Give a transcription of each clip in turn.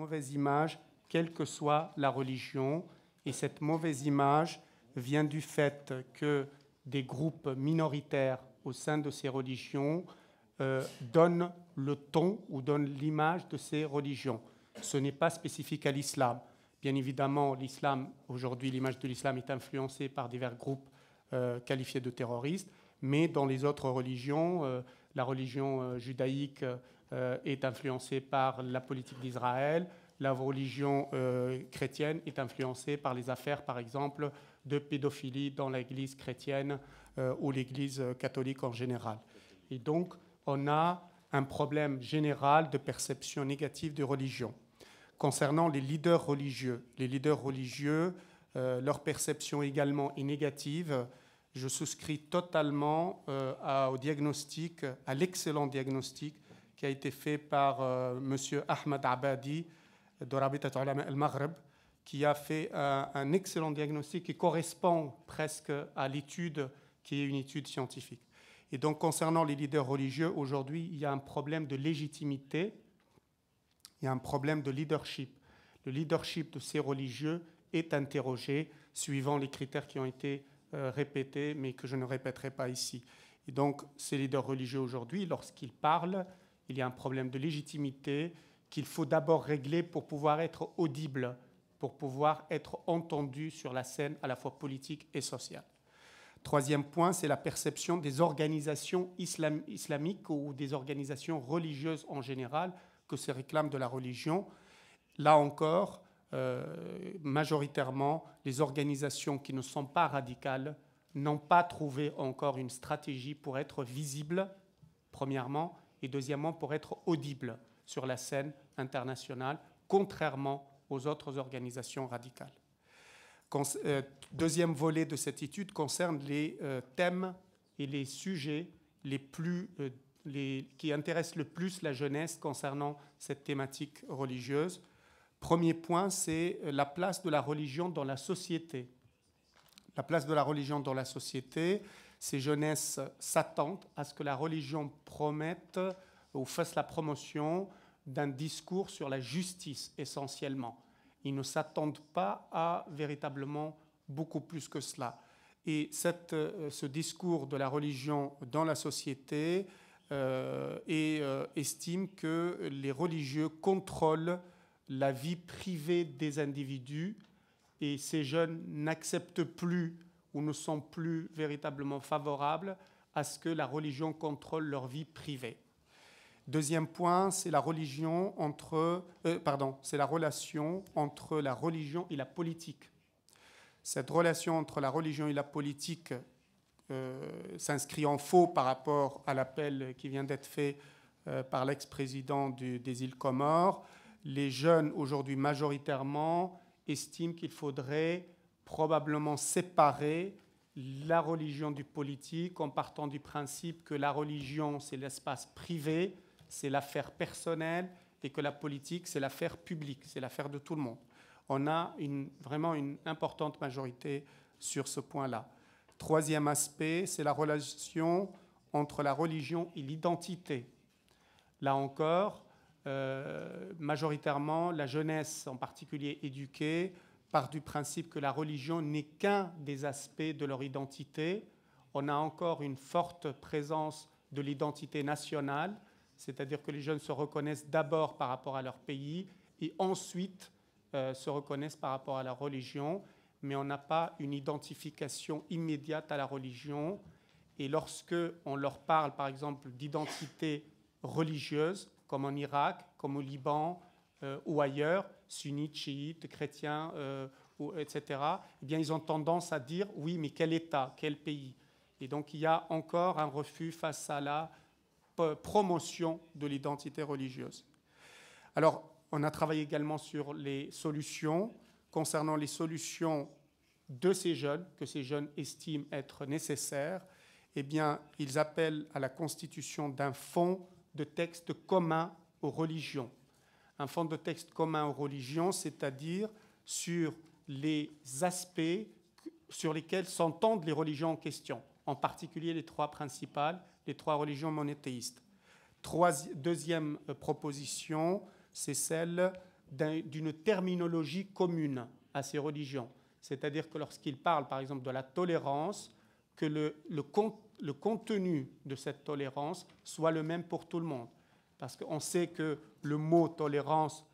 mauvaise image, quelle que soit la religion. Et cette mauvaise image vient du fait que des groupes minoritaires au sein de ces religions euh, donnent le ton ou donnent l'image de ces religions. Ce n'est pas spécifique à l'islam. Bien évidemment, l'islam, aujourd'hui, l'image de l'islam est influencée par divers groupes euh, qualifiés de terroristes, mais dans les autres religions, euh, la religion judaïque, euh, est influencée par la politique d'Israël, la religion euh, chrétienne est influencée par les affaires, par exemple, de pédophilie dans l'Église chrétienne euh, ou l'Église catholique en général. Et donc, on a un problème général de perception négative de religion. Concernant les leaders religieux, les leaders religieux, leur perception également est négative. Je souscris totalement au diagnostic, à l'excellent diagnostic qui a été fait par euh, M. Ahmed Abadi euh, de Rabitat Ulama al-Maghreb, qui a fait euh, un, excellent diagnostic qui correspond presque à l'étude qui est une étude scientifique. Et donc concernant les leaders religieux, aujourd'hui, il y a un problème de légitimité, il y a un problème de leadership. Le leadership de ces religieux est interrogé suivant les critères qui ont été répétés, mais que je ne répéterai pas ici. Et donc ces leaders religieux aujourd'hui, lorsqu'ils parlent, il y a un problème de légitimité qu'il faut d'abord régler pour pouvoir être audible, pour pouvoir être entendu sur la scène à la fois politique et sociale. Troisième point, c'est la perception des organisations islamiques ou des organisations religieuses en général que se réclament de la religion. Là encore, euh, majoritairement, les organisations qui ne sont pas radicales n'ont pas trouvé encore une stratégie pour être visibles, premièrement, et deuxièmement pour être audible sur la scène internationale, contrairement aux autres organisations radicales. Euh, deuxième volet de cette étude concerne les euh, thèmes et les sujets les plus, euh, les, qui intéressent le plus la jeunesse concernant cette thématique religieuse. Premier point, c'est la place de la religion dans la société. La place de la religion dans la société, ces jeunesses s'attendent à ce que la religion promette ou fasse la promotion d'un discours sur la justice essentiellement. Ils ne s'attendent pas à véritablement beaucoup plus que cela. Et cette, euh, ce discours de la religion dans la société euh, euh, estime que les religieux contrôlent la vie privée des individus et ces jeunes n'acceptent plus ou ne sont plus véritablement favorables à ce que la religion contrôle leur vie privée. Deuxième point, c'est la religion entre, euh, pardon, c'est la relation entre la religion et la politique. Cette relation entre la religion et la politique euh, s'inscrit en faux par rapport à l'appel qui vient d'être fait euh, par l'ex-président des îles Comores. Les jeunes aujourd'hui majoritairement estiment qu'il faudrait probablement séparer la religion du politique en partant du principe que la religion, c'est l'espace privé, c'est l'affaire personnelle, et que la politique, c'est l'affaire publique, c'est l'affaire de tout le monde. On a une, vraiment une importante majorité sur ce point-là. Troisième aspect, c'est la relation entre la religion et l'identité. Là encore, euh, majoritairement, la jeunesse en particulier éduquée, par du principe que la religion n'est qu'un des aspects de leur identité. On a encore une forte présence de l'identité nationale, c'est-à-dire que les jeunes se reconnaissent d'abord par rapport à leur pays et ensuite euh, se reconnaissent par rapport à la religion, mais on n'a pas une identification immédiate à la religion. Et lorsque on leur parle, par exemple, d'identité religieuse, comme en Irak, comme au Liban euh, ou ailleurs, sunnites, chiites, chrétiens, euh, etc., eh bien, ils ont tendance à dire oui, mais quel État, quel pays Et donc, il y a encore un refus face à la euh, promotion de l'identité religieuse. Alors, on a travaillé également sur les solutions, concernant les solutions de ces jeunes, que ces jeunes estiment être nécessaires, eh bien, ils appellent à la constitution d'un fonds de texte commun aux religions un fond de texte commun aux religions, c'est-à-dire sur les aspects sur lesquels s'entendent les religions en question, en particulier les trois principales, les trois religions monothéistes. deuxième euh, proposition, c'est celle d'une terminologie commune à ces religions. C'est-à-dire que lorsqu'ils parlent par exemple, de la tolérance, que le, contenu de cette tolérance soit le même pour tout le monde parce qu'on sait que le mot tolérance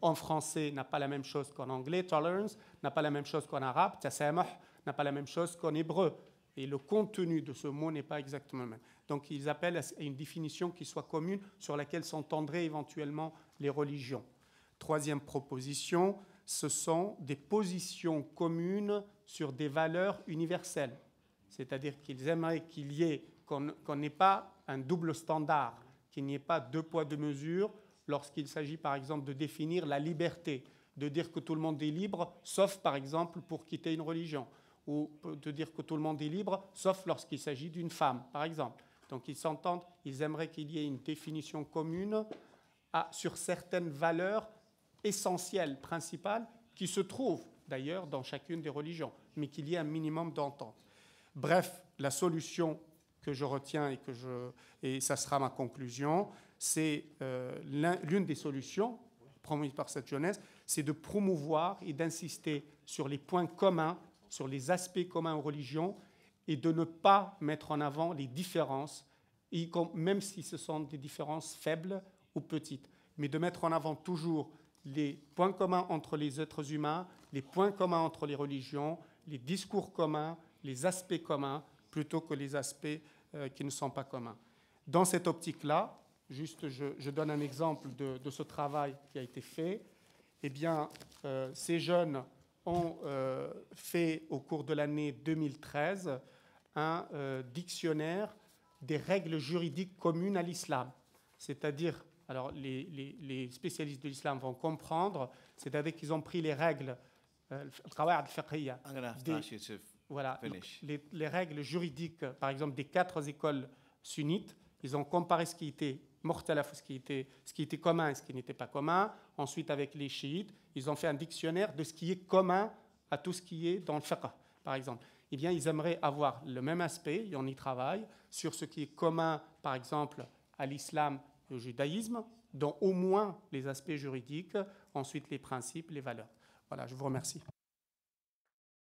en français n'a pas la même chose qu'en anglais, tolerance n'a pas la même chose qu'en arabe, tasamah n'a pas la même chose qu'en hébreu. Et le contenu de ce mot n'est pas exactement le même. Donc ils appellent à une définition qui soit commune sur laquelle s'entendraient éventuellement les religions. Troisième proposition, ce sont des positions communes sur des valeurs universelles. C'est-à-dire qu'ils aimeraient qu'il y ait, qu'on n'ait pas un double standard qu'il n'y ait pas deux poids, deux mesures lorsqu'il s'agit par exemple de définir la liberté, de dire que tout le monde est libre, sauf par exemple pour quitter une religion, ou de dire que tout le monde est libre, sauf lorsqu'il s'agit d'une femme, par exemple. Donc ils s'entendent, ils aimeraient qu'il y ait une définition commune sur certaines valeurs essentielles, principales, qui se trouvent d'ailleurs dans chacune des religions, mais qu'il y ait un minimum d'entente. Bref, la solution que je retiens et que je et ça sera ma conclusion, c'est euh, l'une des solutions promues par cette jeunesse, c'est de promouvoir et d'insister sur les points communs, sur les aspects communs aux religions et de ne pas mettre en avant les différences, même si ce sont des différences faibles ou petites, mais de mettre en avant toujours les points communs entre les êtres humains, les points communs entre les religions, les discours communs, les aspects communs plutôt que les aspects euh, qui ne sont pas communs. Dans cette optique-là, juste je, donne un exemple de, ce travail qui a été fait, eh bien, euh, ces jeunes ont euh, fait au cours de l'année 2013 un dictionnaire des règles juridiques communes à l'islam. C'est-à-dire, alors les, spécialistes de l'islam vont comprendre, c'est-à-dire qu'ils ont pris les règles, voilà. Les, règles juridiques, par exemple, des quatre écoles sunnites, ils ont comparé ce qui était mortel, ce qui était, ce qui était commun et ce qui n'était pas commun. Ensuite, avec les chiites, ils ont fait un dictionnaire de ce qui est commun à tout ce qui est dans le fiqh, par exemple. Eh bien, ils aimeraient avoir le même aspect, et on y travaille, sur ce qui est commun, par exemple, à l'islam et au judaïsme, dont au moins les aspects juridiques, ensuite les principes, les valeurs. Voilà, je vous remercie.